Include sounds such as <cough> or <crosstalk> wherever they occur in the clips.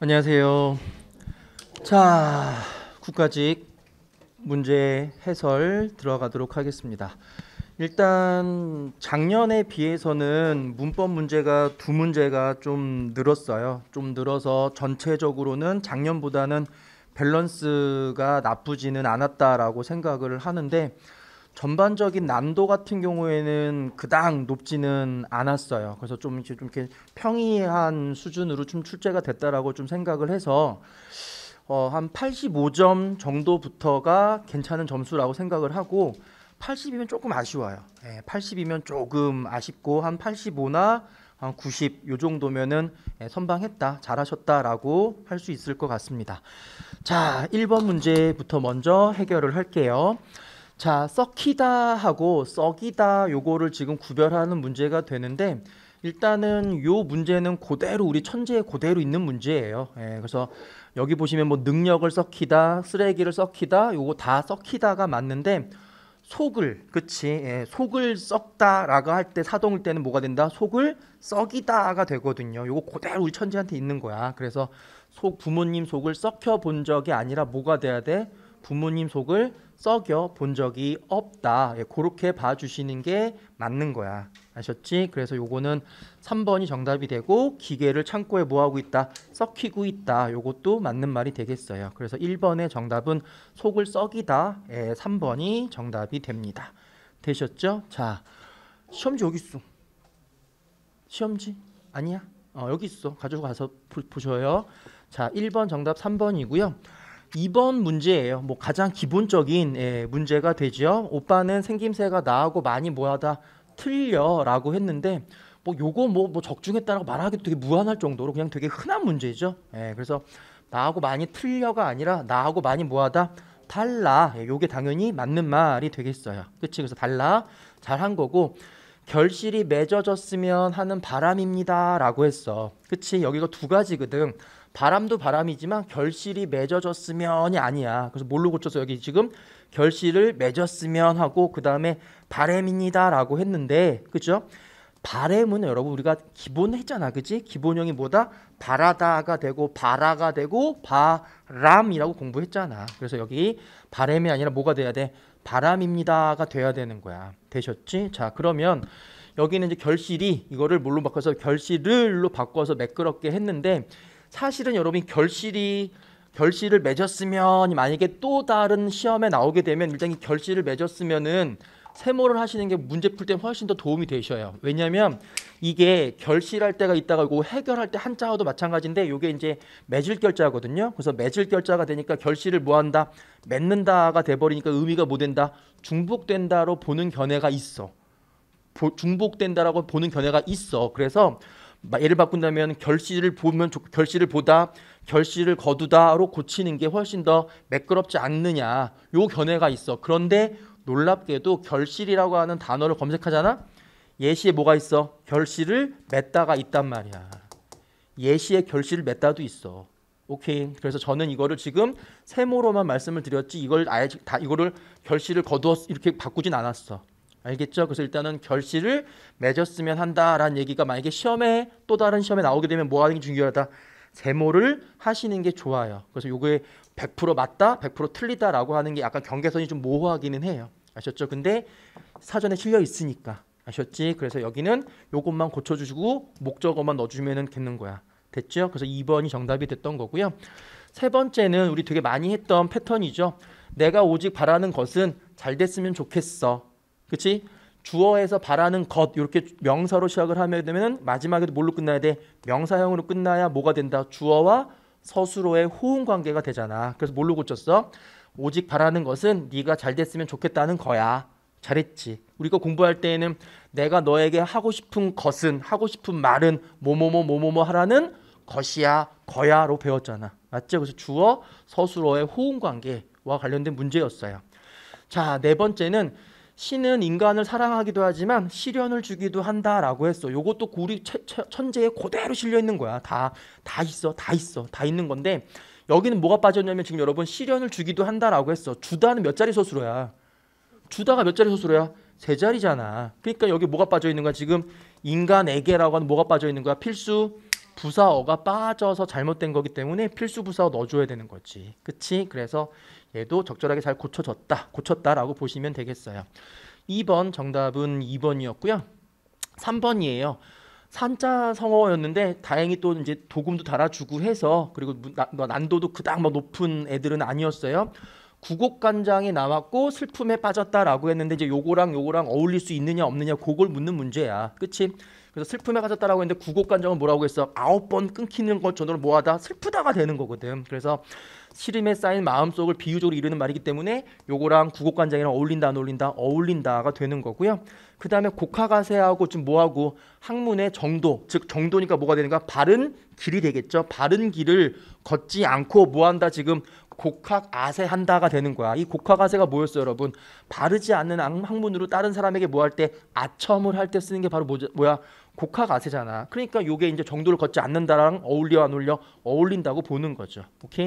안녕하세요. 자, 국가직 문제 해설 들어가도록 하겠습니다. 일단 작년에 비해서는 문법 문제가 두 문제가 좀 늘었어요. 좀 늘어서 전체적으로는 작년보다는 밸런스가 나쁘지는 않았다라고 생각을 하는데 전반적인 난도 같은 경우에는 그닥 높지는 않았어요. 그래서 좀 이렇게 좀 이렇게 평이한 수준으로 좀 출제가 됐다라고 좀 생각을 해서 어, 한 85점 정도부터가 괜찮은 점수라고 생각을 하고 80이면 조금 아쉬워요. 예, 80이면 조금 아쉽고 한 85나 한 90 요 정도면은 예, 선방했다, 잘하셨다라고 할 수 있을 것 같습니다. 자, 1번 문제부터 먼저 해결을 할게요. 자, 썩히다 하고 썩이다 요거를 지금 구별하는 문제가 되는데 일단은 요 문제는 그대로 우리 천재에 그대로 있는 문제예요. 예, 그래서 여기 보시면 뭐 능력을 썩히다, 쓰레기를 썩히다 요거 다 썩히다가 맞는데 속을 그치 예, 속을 썩다라고 할 때 사동일 때는 뭐가 된다 속을 썩이다가 되거든요 요거 그대로 우리 천재한테 있는 거야 그래서 속 부모님 속을 썩혀 본 적이 아니라 뭐가 돼야 돼 부모님 속을 썩여 본 적이 없다. 예, 그렇게 봐주시는 게 맞는 거야. 아셨지? 그래서 요거는 3번이 정답이 되고 기계를 창고에 뭐하고 있다? 썩히고 있다. 요것도 맞는 말이 되겠어요. 그래서 1번의 정답은 속을 썩이다. 예, 3번이 정답이 됩니다. 되셨죠? 자, 시험지 여기 있어. 시험지? 아니야. 어, 여기 있어. 가져가서 보, 보셔요. 자, 1번 정답 3번이고요. 이번 문제예요. 뭐 가장 기본적인 예, 문제가 되죠. 오빠는 생김새가 나하고 많이 모하다 틀려라고 했는데 뭐 요거 뭐, 뭐 적중했다라고 말하기도 되게 무한할 정도로 그냥 되게 흔한 문제죠. 예, 그래서 나하고 많이 틀려가 아니라 나하고 많이 모하다 달라. 예, 요게 당연히 맞는 말이 되겠어요. 그치? 그래서 달라. 잘한 거고. 결실이 맺어졌으면 하는 바람입니다라고 했어. 그치? 여기가 두 가지거든. 바람도 바람이지만 결실이 맺어졌으면이 아니야. 그래서 뭘로 고쳐서 여기 지금 결실을 맺었으면 하고 그 다음에 바램입니다라고 했는데 그죠? 바램은 여러분 우리가 기본 했잖아, 그지? 기본형이 뭐다? 바라다가 되고 바라가 되고 바람이라고 공부했잖아. 그래서 여기 바램이 아니라 뭐가 돼야 돼? 바람입니다가 돼야 되는 거야. 되셨지? 자 그러면 여기는 이제 결실이 이거를 뭘로 바꿔서 결실을로 바꿔서 매끄럽게 했는데 사실은 여러분 결실이 결실을 맺었으면 만약에 또 다른 시험에 나오게 되면 일단 이 결실을 맺었으면은 세모를 하시는 게 문제 풀 때 훨씬 더 도움이 되셔요. 왜냐하면 이게 결실할 때가 있다가 고 해결할 때 한자어도 마찬가지인데 이게 이제 맺을 결자거든요. 그래서 맺을 결자가 되니까 결실을 뭐한다? 맺는다가 돼버리니까 의미가 뭐 된다? 중복된다로 보는 견해가 있어. 보, 중복된다라고 보는 견해가 있어. 그래서 예를 바꾼다면 결실을 보면 결실을 보다 결실을 거두다로 고치는 게 훨씬 더 매끄럽지 않느냐 요 견해가 있어. 그런데 놀랍게도 결실이라고 하는 단어를 검색하잖아. 예시에 뭐가 있어? 결실을 맺다가 있단 말이야. 예시에 결실을 맺다도 있어. 오케이. 그래서 저는 이거를 지금 세모로만 말씀을 드렸지 이걸 아예 다 이거를 결실을 거두었 이렇게 바꾸진 않았어. 알겠죠? 그래서 일단은 결실을 맺었으면 한다라는 얘기가 만약에 시험에 또 다른 시험에 나오게 되면 뭐 하는 게 중요하다? 제모를 하시는 게 좋아요. 그래서 요게 100% 맞다, 100% 틀리다라고 하는 게 약간 경계선이 좀 모호하기는 해요. 아셨죠? 근데 사전에 실려 있으니까 아셨지? 그래서 여기는 요것만 고쳐주시고 목적어만 넣어주면은 되는 거야. 됐죠? 그래서 2번이 정답이 됐던 거고요. 세 번째는 우리 되게 많이 했던 패턴이죠. 내가 오직 바라는 것은 잘 됐으면 좋겠어. 그치 주어에서 바라는 것 이렇게 명사로 시작을 하면 되면 마지막에도 뭘로 끝나야 돼? 명사형으로 끝나야 뭐가 된다? 주어와 서술어의 호응 관계가 되잖아. 그래서 뭘로 고쳤어? 오직 바라는 것은 네가 잘 됐으면 좋겠다는 거야. 잘했지. 우리가 공부할 때에는 내가 너에게 하고 싶은 것은 하고 싶은 말은 뭐뭐뭐 뭐뭐뭐 하라는 것이야 거야로 배웠잖아. 맞죠? 그래서 주어 서술어의 호응 관계와 관련된 문제였어요. 자, 네 번째는 신은 인간을 사랑하기도 하지만 시련을 주기도 한다라고 했어. 요것도 구리 천재에 그대로 실려 있는 거야. 다 다 있어. 다 있어. 다 있는 건데 여기는 뭐가 빠졌냐면 지금 여러분 시련을 주기도 한다라고 했어. 주다는 몇 자리 소수로야. 주다가 몇 자리 소수로야? 세 자리잖아. 그러니까 여기 뭐가 빠져 있는 거야? 지금 인간에게라고 하는 뭐가 빠져 있는 거야? 필수 부사어가 빠져서 잘못된 거기 때문에 필수 부사어 넣어줘야 되는 거지. 그치? 그래서 얘도 적절하게 잘 고쳐졌다, 고쳤다라고 보시면 되겠어요. 2번 정답은 2번이었고요. 3번이에요. 산자 성어였는데 다행히 또 이제 도금도 달아주고 해서 그리고 뭐 난도도 그닥 뭐 높은 애들은 아니었어요. 구곡간장이 나왔고 슬픔에 빠졌다라고 했는데 이제 요거랑 요거랑 어울릴 수 있느냐 없느냐 그걸 묻는 문제야. 그치? 그래서 슬픔에 가졌다라고 했는데 구곡 간정은 뭐라고 했어? 아홉 번 끊기는 것 정도로 뭐하다 슬프다가 되는 거거든. 그래서 시름에 쌓인 마음속을 비유적으로 이르는 말이기 때문에 요거랑 구곡 간정이랑 어울린다 안 어울린다 어울린다가 되는 거고요. 그다음에 곡화가세하고 좀 뭐하고 학문의 정도 즉 정도니까 뭐가 되는가 바른 길이 되겠죠. 바른 길을 걷지 않고 뭐한다 지금 곡학아세한다가 되는 거야. 이 곡학아세가 뭐였어요, 여러분? 바르지 않는 학문으로 다른 사람에게 뭐할때 아첨을 할 때 쓰는 게 바로 뭐, 뭐야? 곡학아세잖아 그러니까 요게 이제 정도를 걷지 않는다랑 어울려 안 어울려 어울린다고 보는 거죠. 오케이.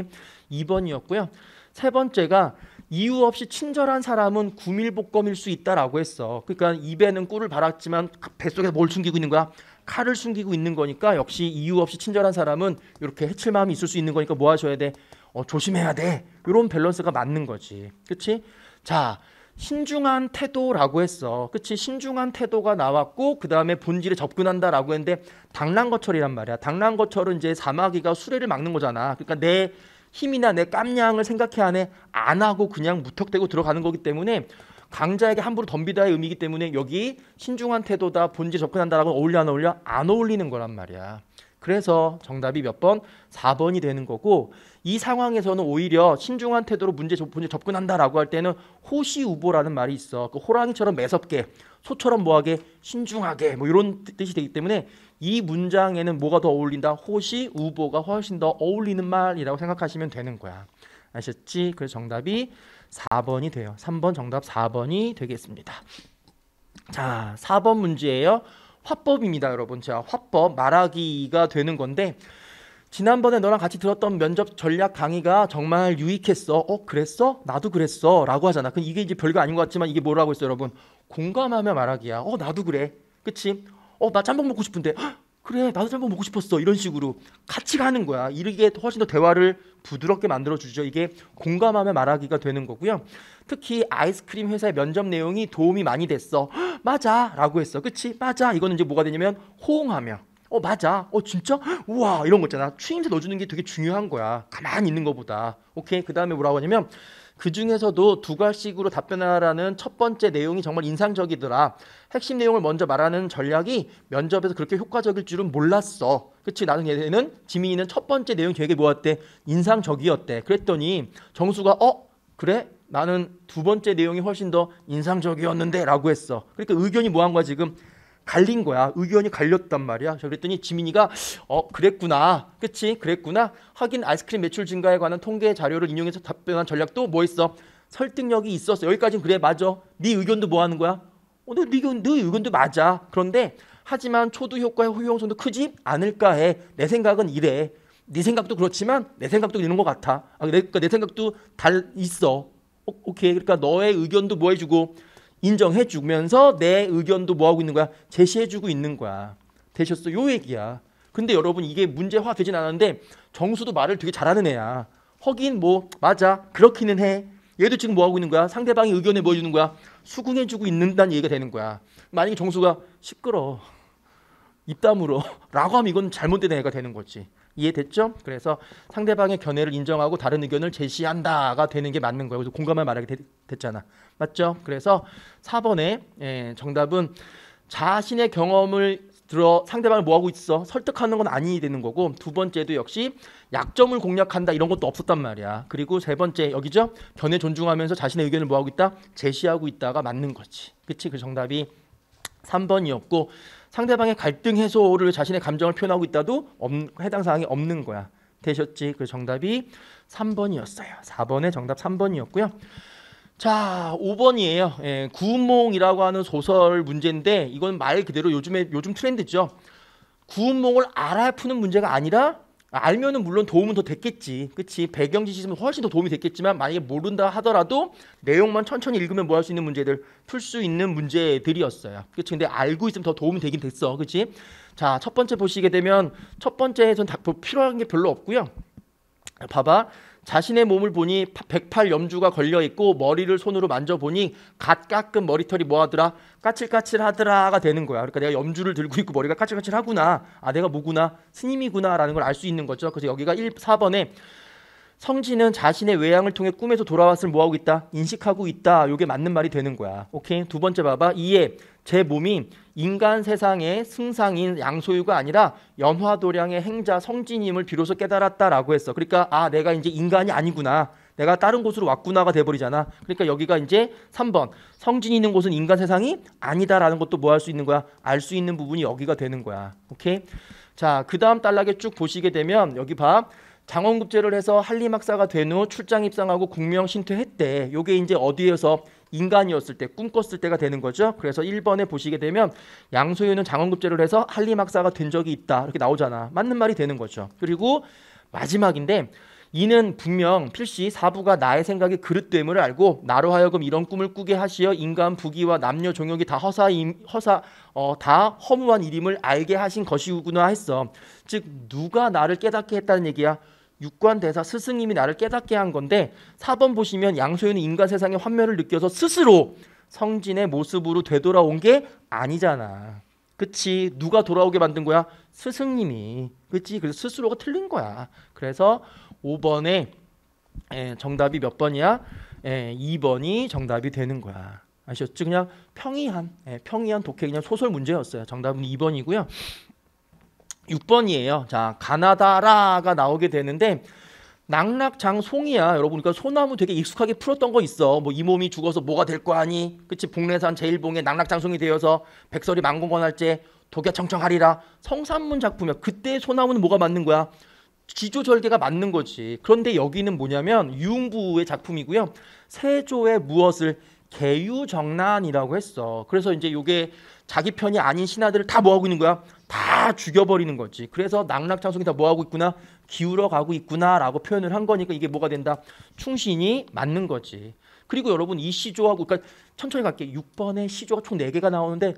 2번이었고요. 세 번째가 이유 없이 친절한 사람은 구밀복검일 수 있다라고 했어. 그러니까 입에는 꿀을 바랐지만 뱃속에뭘 숨기고 있는 거야? 칼을 숨기고 있는 거니까 역시 이유 없이 친절한 사람은 이렇게 해칠 마음이 있을 수 있는 거니까 뭐 하셔야 돼? 어, 조심해야 돼. 이런 밸런스가 맞는 거지. 그렇지? 자, 신중한 태도라고 했어. 그치? 신중한 태도가 나왔고 그 다음에 본질에 접근한다라고 했는데 당랑거철이란 말이야. 당랑거철은 이제 사마귀가 수레를 막는 거잖아. 그러니까 내 힘이나 내 깜냥을 생각해 안에 안 하고 그냥 무턱대고 들어가는 거기 때문에 강자에게 함부로 덤비다의 의미이기 때문에 여기 신중한 태도다 본질 에 접근한다라고 어울려 안 어울려 안 어울리는 거란 말이야. 그래서 정답이 몇 번? 4번이 되는 거고 이 상황에서는 오히려 신중한 태도로 문제, 문제 접근한다라고 할 때는 호시우보라는 말이 있어. 그 호랑이처럼 매섭게, 소처럼 뭐하게, 신중하게 뭐 이런 뜻이 되기 때문에 이 문장에는 뭐가 더 어울린다? 호시우보가 훨씬 더 어울리는 말이라고 생각하시면 되는 거야. 아셨지? 그래서 정답이 4번이 돼요. 3번 정답 4번이 되겠습니다. 자, 4번 문제예요. 화법입니다, 여러분. 자, 화법 말하기가 되는 건데 지난번에 너랑 같이 들었던 면접 전략 강의가 정말 유익했어. 어, 그랬어? 나도 그랬어. 라고 하잖아. 근데 이게 이제 별거 아닌 것 같지만 이게 뭐라고 했어요, 여러분? 공감하며 말하기야. 어, 나도 그래. 그치? 어, 나 짬뽕 먹고 싶은데. 헉, 그래 나도 짬뽕 먹고 싶었어 이런 식으로 같이 가는 거야 이게 훨씬 더 대화를 부드럽게 만들어 주죠 이게 공감하며 말하기가 되는 거고요 특히 아이스크림 회사의 면접 내용이 도움이 많이 됐어 맞아라고 했어 그치 맞아 이거는 이제 뭐가 되냐면 호응하며 어 맞아 어 진짜 우와 이런 거 있잖아 추임새 넣어주는 게 되게 중요한 거야 가만히 있는 거보다 오케이 그 다음에 뭐라고 하냐면 그 중에서도 두 가지식으로 답변하라는 첫 번째 내용이 정말 인상적이더라. 핵심 내용을 먼저 말하는 전략이 면접에서 그렇게 효과적일 줄은 몰랐어. 그치 나는 얘는 지민이는 첫 번째 내용 계획에 모았대 인상적이었대. 그랬더니 정수가 어 그래 나는 두 번째 내용이 훨씬 더 인상적이었는데라고 했어. 그러니까 의견이 뭐한 거야 지금 갈린 거야. 의견이 갈렸단 말이야. 그랬더니 지민이가 어 그랬구나. 그치 그랬구나. 하긴 아이스크림 매출 증가에 관한 통계 자료를 인용해서 답변한 전략도 뭐있어 설득력이 있었어. 여기까지는 그래 맞아. 네 의견도 뭐 하는 거야? 어, 너, 네, 네, 의견, 네 의견도 맞아. 그런데 하지만 초도 효과의 효용성도 크지 않을까 해. 내 생각은 이래. 네 생각도 그렇지만 내 생각도 이런 것 같아. 아, 내, 그러니까 내 생각도 달 있어. 오, 어, 오케이. 그러니까 너의 의견도 뭐 해주고 인정해 주면서 내 의견도 뭐 하고 있는 거야? 제시해 주고 있는 거야. 되셨어? 요 얘기야. 근데 여러분 이게 문제화 되진 않았는데 정수도 말을 되게 잘하는 애야. 허긴 뭐 맞아. 그렇기는 해. 얘도 지금 뭐 하고 있는 거야? 상대방의 의견에 뭐 주는 거야? 수긍해 주고 있는다는 얘기가 되는 거야. 만약에 정수가 시끄러. 입담으로 <laughs> 라고 하면 이건 잘못된 애가 되는 거지. 이해됐죠? 그래서 상대방의 견해를 인정하고 다른 의견을 제시한다가 되는 게 맞는 거예요. 그래서 공감을 말하게 되, 됐잖아. 맞죠? 그래서 4번에 예, 정답은 자신의 경험을 들어 상대방을 뭐하고 있어 설득하는 건 아니 되는 거고 두 번째도 역시 약점을 공략한다 이런 것도 없었단 말이야 그리고 세 번째 여기죠 견해 존중하면서 자신의 의견을 뭐하고 있다 제시하고 있다가 맞는 거지 그치 그 정답이 3번이었고 상대방의 갈등 해소를 자신의 감정을 표현하고 있다도 해당 사항이 없는 거야 되셨지 그 정답이 3번이었어요 4번의 정답 3번이었고요 자, 5번이에요. 예, 구운몽이라고 하는 소설 문제인데 이건 말 그대로 요즘에 요즘 트렌드죠. 구운몽을 알아 야 푸는 문제가 아니라 알면은 물론 도움은 더 됐겠지. 그치? 배경 지식은 훨씬 더 도움이 됐겠지만 만약에 모른다 하더라도 내용만 천천히 읽으면 뭐 할 수 있는 문제들 풀 수 있는 문제들이었어요. 그치? 근데 알고 있으면 더 도움이 되긴 됐어. 그렇지 자, 첫 번째 보시게 되면 첫 번째에선 다 뭐 필요한 게 별로 없고요. 봐봐. 자신의 몸을 보니 108 염주가 걸려 있고 머리를 손으로 만져보니 갓 깎은 머리털이 뭐하더라 까칠까칠하더라가 되는 거야. 그러니까 내가 염주를 들고 있고 머리가 까칠까칠하구나. 아 내가 뭐구나 스님이구나라는 걸 알 수 있는 거죠. 그래서 여기가 1, 4번에 성진은 자신의 외양을 통해 꿈에서 돌아왔을 뭐하고 있다? 인식하고 있다. 요게 맞는 말이 되는 거야. 오케이. 두 번째 봐봐. 이에 제 몸이 인간 세상의 승상인 양소유가 아니라 연화도량의 행자 성진임을 비로소 깨달았다라고 했어. 그러니까 아 내가 이제 인간이 아니구나. 내가 다른 곳으로 왔구나가 돼버리잖아. 그러니까 여기가 이제 3번 성진이 있는 곳은 인간 세상이 아니다라는 것도 뭐 할 수 있는 거야? 알 수 있는 부분이 여기가 되는 거야. 오케이? 자, 그 다음 단락에 쭉 보시게 되면 여기 봐. 장원급제를 해서 한림학사가 된 후 출장 입상하고 국명신퇴했대. 요게 이제 어디에서 인간이었을 때 꿈꿨을 때가 되는 거죠. 그래서 1번에 보시게 되면 양소유는 장원급제를 해서 한림 학사가 된 적이 있다 이렇게 나오잖아. 맞는 말이 되는 거죠. 그리고 마지막인데 이는 분명 필시 사부가 나의 생각이 그릇됨을 알고 나로 하여금 이런 꿈을 꾸게 하시어 인간 부귀와 남녀 종욕이 다 허사임 허사 어, 다 허무한 일임을 알게 하신 것이구나 했어. 즉 누가 나를 깨닫게 했다는 얘기야. 육관 대사 스승님이 나를 깨닫게 한 건데 4번 보시면 양소윤은 인간 세상의 환멸을 느껴서 스스로 성진의 모습으로 되돌아온 게 아니잖아. 그치 누가 돌아오게 만든 거야? 스승님이. 그치 그래서 스스로가 틀린 거야. 그래서 5번에 에, 예, 정답이 몇 번이야? 에, 예, 2번이 정답이 되는 거야. 아셨죠? 그냥 평이한 에, 예, 평이한 독해 그냥 소설 문제였어요. 정답은 2번이고요. 6번이에요. 자, 가나다라가 나오게 되는데 낙락장 송이야. 여러분 그러니까 소나무 되게 익숙하게 풀었던 거 있어. 뭐 이 몸이 죽어서 뭐가 될 거 아니? 그치 북내산 제일봉에 낙락장 송이 되어서 백설이 망공건할제 독야청청하리라 성산문 작품이야. 그때 소나무는 뭐가 맞는 거야? 기조절개가 맞는 거지. 그런데 여기는 뭐냐면 유흥부의 작품이고요. 세조의 무엇을 개유정난이라고 했어. 그래서 이제 이게 자기 편이 아닌 신하들을 다 뭐하고 있는 거야? 다 죽여버리는 거지. 그래서 낙락창성이 다 뭐하고 있구나? 기울어 가고 있구나라고 표현을 한 거니까 이게 뭐가 된다? 충신이 맞는 거지. 그리고 여러분 이 시조하고 그러니까 천천히 갈게. 6번의 시조가 총 4개가 나오는데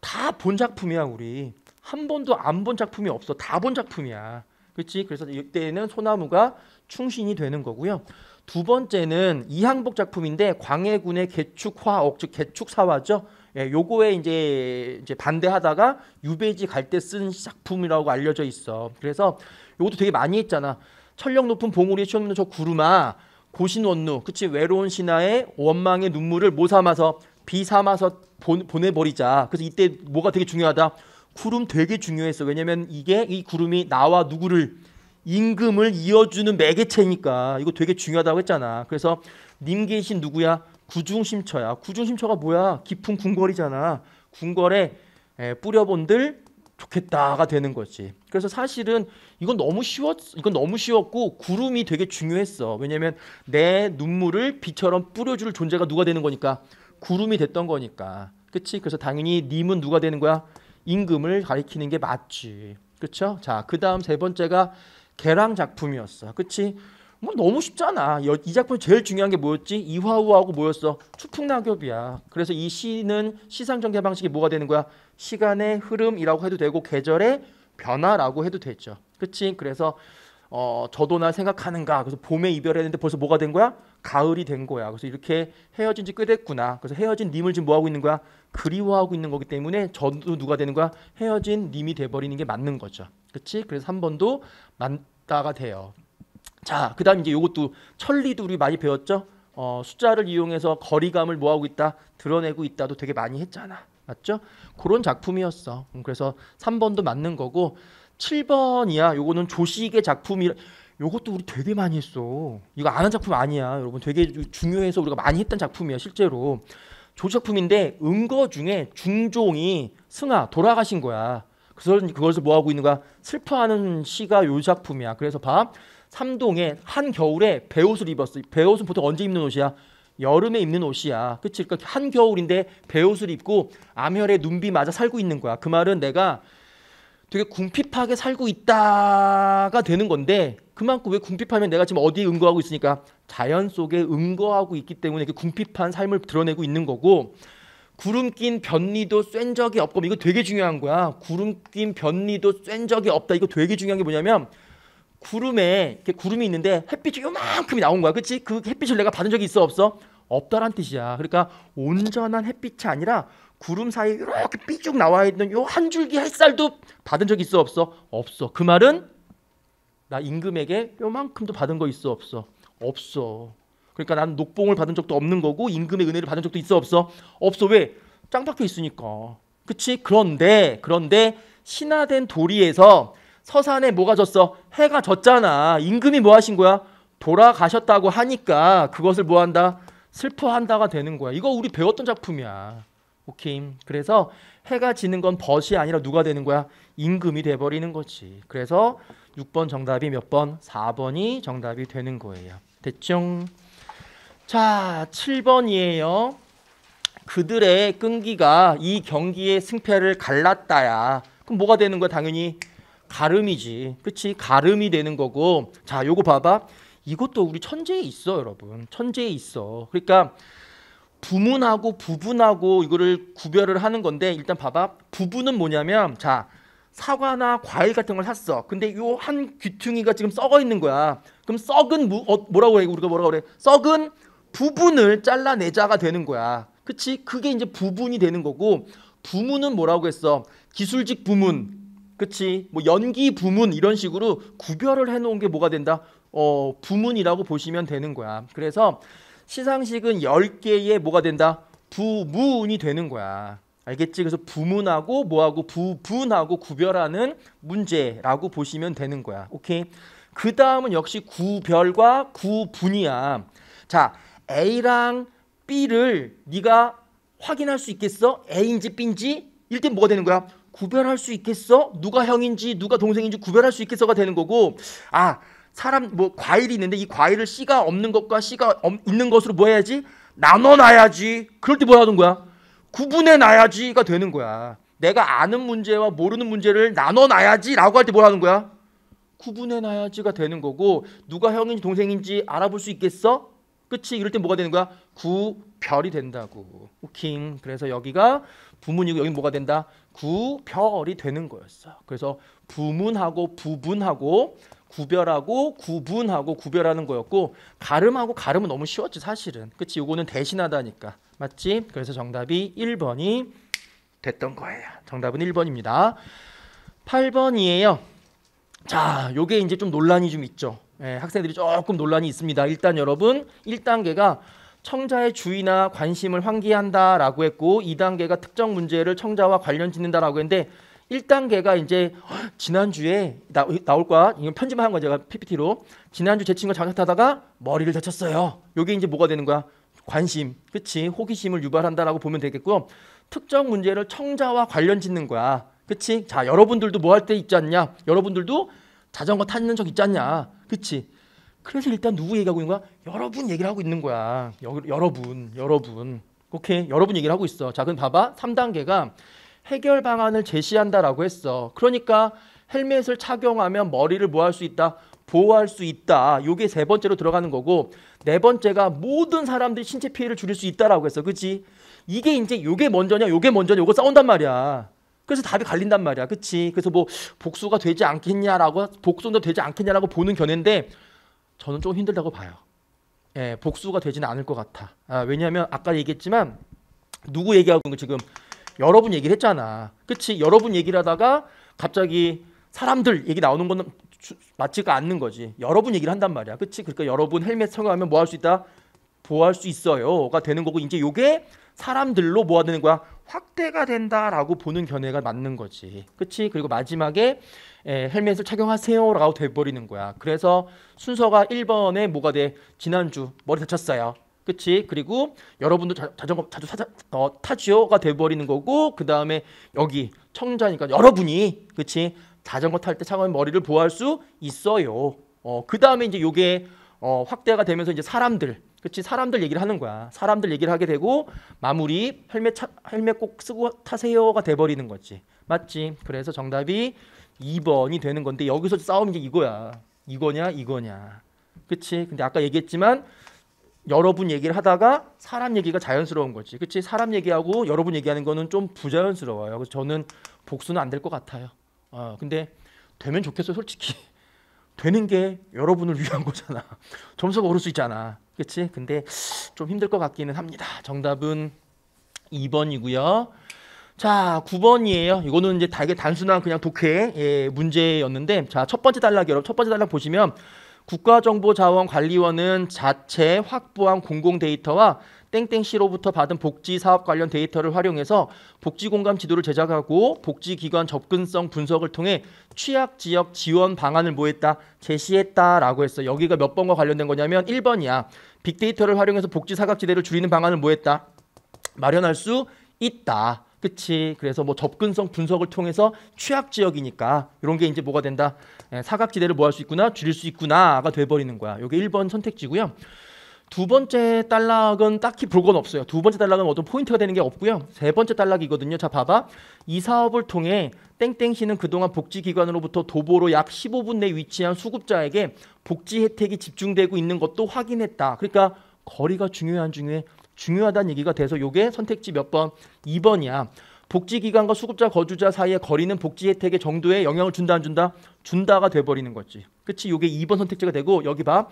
다 본 작품이야 우리. 한 번도 안 본 작품이 없어. 다 본 작품이야. 그렇지? 그래서 이때는 소나무가 충신이 되는 거고요. 두 번째는 이항복 작품인데 광해군의 개축화억 즉 개축사화죠. 예, 요거에 이제 이제 반대하다가 유배지 갈 때 쓴 작품이라고 알려져 있어. 그래서 요것도 되게 많이 했잖아. 철력 높은 봉우리 시험는 저 구름아 고신 원루 그치 외로운 신하의 원망의 눈물을 모 삼아서 비 삼아서 보내버리자. 그래서 이때 뭐가 되게 중요하다. 구름 되게 중요했어. 왜냐면 이게 이 구름이 나와 누구를 임금을 이어주는 매개체니까 이거 되게 중요하다고 했잖아. 그래서 님 계신 누구야? 구중심처야. 구중심처가 뭐야? 깊은 궁궐이잖아. 궁궐에 뿌려본들 좋겠다가 되는 거지. 그래서 사실은 이건 너무 쉬웠 이건 너무 쉬웠고 구름이 되게 중요했어. 왜냐면 내 눈물을 비처럼 뿌려줄 존재가 누가 되는 거니까 구름이 됐던 거니까. 그렇지? 그래서 당연히 님은 누가 되는 거야? 임금을 가리키는 게 맞지. 그렇죠? 자, 그다음 세 번째가 개랑 작품이었어. 그렇지? 뭐 너무 쉽잖아. 이 작품 제일 중요한 게 뭐였지? 이화우하고 뭐였어? 추풍낙엽이야. 그래서 이 시는 시상 전개 방식이 뭐가 되는 거야? 시간의 흐름이라고 해도 되고 계절의 변화라고 해도 되죠. 그치? 그래서 어, 저도 날 생각하는가. 그래서 봄에 이별했는데 벌써 뭐가 된 거야? 가을이 된 거야. 그래서 이렇게 헤어진 지 꽤 됐구나. 그래서 헤어진 님을 지금 뭐 하고 있는 거야? 그리워하고 있는 거기 때문에 저도 누가 되는 거야? 헤어진 님이 돼 버리는 게 맞는 거죠. 그치 그래서 3 번도 맞다가 돼요. 자, 그다음 이제 이것도 천리도 우리 많이 배웠죠. 어, 숫자를 이용해서 거리감을 뭐하고 있다, 드러내고 있다도 되게 많이 했잖아. 맞죠? 그런 작품이었어. 음, 그래서 3번도 맞는 거고 7번이야. 요거는 조식의 작품이 요것도 우리 되게 많이 했어. 이거 아는 작품 아니야. 여러분 되게 중요해서 우리가 많이 했던 작품이야, 실제로. 조작품인데 은거 중에 중종이 승아 돌아가신 거야. 그래서 그걸뭐 하고 있는가? 슬퍼하는 시가 요 작품이야. 그래서 봐. 삼동에 한 겨울에 배옷을 입었어. 배옷은 보통 언제 입는 옷이야? 여름에 입는 옷이야. 그치? 그러니까 한 겨울인데 배옷을 입고 암혈에 눈비 맞아 살고 있는 거야. 그 말은 내가 되게 궁핍하게 살고 있다가 되는 건데 그만큼 왜 궁핍하면 내가 지금 어디에 응거하고 있으니까 자연 속에 응거하고 있기 때문에 그 궁핍한 삶을 드러내고 있는 거고 구름 낀 변리도 쐰 적이 없고 이거 되게 중요한 거야. 구름 낀 변리도 쐰 적이 없다. 이거 되게 중요한 게 뭐냐면 구름에 이렇게 구름이 있는데 햇빛이 요만큼이 나온 거야. 그치? 그 햇빛을 내가 받은 적이 있어 없어? 없다란 뜻이야. 그러니까 온전한 햇빛이 아니라 구름 사이에 이렇게 삐죽 나와 있는 요 한 줄기 햇살도 받은 적 있어 없어? 없어. 그 말은 나 임금에게 요만큼도 받은 거 있어 없어? 없어. 그러니까 나는 녹봉을 받은 적도 없는 거고 임금의 은혜를 받은 적도 있어 없어? 없어. 왜? 짱 박혀 있으니까. 그치? 그런데 그런데 신화된 도리에서 서산에 뭐가 졌어? 해가 졌잖아. 임금이 뭐 하신 거야? 돌아가셨다고 하니까 그것을 뭐 한다? 슬퍼한다가 되는 거야. 이거 우리 배웠던 작품이야. 오케이. 그래서 해가 지는 건 벗이 아니라 누가 되는 거야? 임금이 돼버리는 거지. 그래서 6번 정답이 몇 번? 4번이 정답이 되는 거예요. 됐죠? 자, 7번이에요. 그들의 끈기가 이 경기의 승패를 갈랐다야. 그럼 뭐가 되는 거야? 당연히 가름이지. 그치 가름이 되는 거고. 자, 요거 봐봐. 이것도 우리 천재에 있어, 여러분. 천재에 있어. 그러니까 부문하고 부분하고 이거를 구별을 하는 건데 일단 봐봐. 부분은 뭐냐면 자, 사과나 과일 같은 걸 샀어. 근데 요 한 귀퉁이가 지금 썩어 있는 거야. 그럼 썩은 무, 어, 뭐라고 그래? 우리가 뭐라고 그래? 썩은 부분을 잘라내자가 되는 거야. 그치? 그게 이제 부분이 되는 거고 부문은 뭐라고 했어? 기술직 부문, 그치? 뭐 연기 부문 이런 식으로 구별을 해놓은 게 뭐가 된다? 어, 부문이라고 보시면 되는 거야. 그래서 시상식은 10개의 뭐가 된다? 부문이 되는 거야. 알겠지? 그래서 부문하고 뭐하고 부분하고 구별하는 문제라고 보시면 되는 거야. 오케이? 그 다음은 역시 구별과 구분이야. 자, A랑 B를 네가 확인할 수 있겠어? A인지 B인지? 일단 뭐가 되는 거야? 구별할 수 있겠어? 누가 형인지 누가 동생인지 구별할 수 있겠어가 되는 거고 아 사람 뭐 과일이 있는데 이 과일을 씨가 없는 것과 씨가 있는 것으로 뭐 해야지 나눠 놔야지 그럴 때 뭐 하는 거야 구분해 놔야지가 되는 거야 내가 아는 문제와 모르는 문제를 나눠 놔야지라고 할 때 뭐 하는 거야 구분해 놔야지가 되는 거고 누가 형인지 동생인지 알아볼 수 있겠어 그치 이럴 때 뭐가 되는 거야 구별이 된다고 킹 그래서 여기가 부문이고 여기 뭐가 된다 구별이 되는 거였어요. 그래서 부문하고 부분하고 구별하고 구분하고 구별하는 거였고 가름하고 가름은 너무 쉬웠지 사실은. 그치 이거는 대신하다니까. 맞지? 그래서 정답이 1번이 됐던 거예요. 정답은 1번입니다. 8번이에요. 자, 요게 이제 좀 논란이 좀 있죠. 예, 학생들이 조금 논란이 있습니다. 일단 여러분 1단계가 청자의 주의나 관심을 환기한다라고 했고 2단계가 특정 문제를 청자와 관련 짓는다라고 했는데 1단계가 이제 지난주에 나, 나올 거야. 이건 편집한 거야 제가 PPT로. 지난주 제 친구가 장착하다가 머리를 다쳤어요. 요게 이제 뭐가 되는 거야? 관심, 그치? 호기심을 유발한다라고 보면 되겠고 특정 문제를 청자와 관련 짓는 거야. 그치? 자, 여러분들도 뭐 할 때 있지 않냐? 여러분들도 자전거 타는 적 있지 않냐? 그치? 그래서 일단 누구 얘기하고 있는 거야? 여러분 얘기를 하고 있는 거야. 여, 여러분, 여러분. 오케이, 여러분 얘기를 하고 있어. 자, 그럼 봐봐. 3단계가 해결 방안을 제시한다라고 했어. 그러니까 헬멧을 착용하면 머리를 뭐 할 수 있다? 보호할 수 있다. 요게 세 번째로 들어가는 거고 네 번째가 모든 사람들이 신체 피해를 줄일 수 있다라고 했어. 그치? 이게 이제 요게 먼저냐 요게 먼저냐 요거 싸운단 말이야. 그래서 답이 갈린단 말이야. 그치? 그래서 뭐 복수가 되지 않겠냐라고 복수도 되지 않겠냐라고 보는 견해인데 저는 좀 힘들다고 봐요. 예, 복수가 되지는 않을 것 같아. 아, 왜냐하면 아까 얘기했지만 누구 얘기하고 있는 지금 여러분 얘기를 했잖아. 그치? 여러분 얘기를 하다가 갑자기 사람들 얘기 나오는 거 맞지가 않는 거지. 여러분 얘기를 한단 말이야. 그치? 그러니까 여러분 헬멧 착용하면 뭐 할 수 있다? 보호할 수 있어요가 되는 거고 이제 요게 사람들로 뭐가 되는 거야? 확대가 된다라고 보는 견해가 맞는 거지. 그치? 그리고 마지막에 에, 헬멧을 착용하세요라고 돼버리는 거야. 그래서 순서가 1번에 뭐가 돼? 지난주 머리 다쳤어요. 그치? 그리고 여러분도 자, 전거 자주 사자, 어, 타지요가 돼버리는 거고 그 다음에 여기 청자니까 여러분이 그치? 자전거 탈 때 차가운 머리를 보호할 수 있어요. 어, 그 다음에 이제 요게 어, 확대가 되면서 이제 사람들 그렇지 사람들 얘기를 하는 거야. 사람들 얘기를 하게 되고 마무리 헬멧 차, 헬멧 꼭 쓰고 타세요가 돼 버리는 거지. 맞지? 그래서 정답이 2번이 되는 건데 여기서 싸우는게 이거야. 이거냐 이거냐. 그렇지? 근데 아까 얘기했지만 여러분 얘기를 하다가 사람 얘기가 자연스러운 거지. 그치? 사람 얘기하고 여러분 얘기하는 거는 좀 부자연스러워요. 그래서 저는 복수는 안 될 것 같아요. 어, 근데 되면 좋겠어요, 솔직히. 되는 게 여러분을 위한 <laughs> 거잖아. 점수가 오를 수 있잖아. 그렇지? 근데 좀 힘들 것 같기는 합니다. 정답은 2번이고요. 자, 9번이에요. 이거는 이제 되게 단순한 그냥 독해 예, 문제였는데 자, 첫 번째 단락 여러분 첫 번째 단락 보시면 국가정보자원관리원은 자체 확보한 공공 데이터와 땡땡씨로부터 받은 복지 사업 관련 데이터를 활용해서 복지 공감 지도를 제작하고 복지 기관 접근성 분석을 통해 취약 지역 지원 방안을 모했다 제시했다라고 했어. 여기가 몇 번과 관련된 거냐면 1번이야. 빅데이터를 활용해서 복지 사각지대를 줄이는 방안을 모했다 마련할 수 있다. 그치. 그래서 뭐 접근성 분석을 통해서 취약 지역이니까 이런 게 이제 뭐가 된다. 예, 사각지대를 뭐 할 수 있구나, 줄일 수 있구나가 돼버리는 거야. 이게 1번 선택지고요. 두 번째 단락은 딱히 볼 건 없어요. 두 번째 단락은 어떤 포인트가 되는 게 없고요. 세 번째 단락이거든요. 자, 봐봐. 이 사업을 통해 땡땡씨는 그동안 복지기관으로부터 도보로 약 15분 내 위치한 수급자에게 복지 혜택이 집중되고 있는 것도 확인했다. 그러니까 거리가 중요한 중에 중요하다는 얘기가 돼서 요게 선택지 몇 번? 2번이야. 복지기관과 수급자 거주자 사이의 거리는 복지 혜택의 정도에 영향을 준다 안 준다? 준다가 돼버리는 거지. 그치? 요게 2번 선택지가 되고 여기 봐.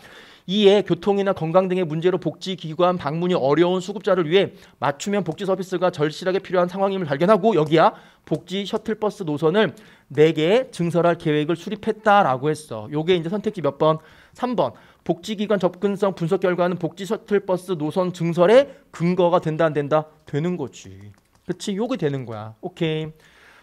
이에 교통이나 건강 등의 문제로 복지기관 방문이 어려운 수급자를 위해 맞춤형 복지 서비스가 절실하게 필요한 상황임을 발견하고 여기야 복지 셔틀버스 노선을 4개 증설할 계획을 수립했다라고 했어. 요게 이제 선택지 몇 번? 3번. 복지기관 접근성 분석 결과는 복지 셔틀버스 노선 증설에 근거가 된다 안 된다? 되는 거지. 그치? 요게 되는 거야. 오케이.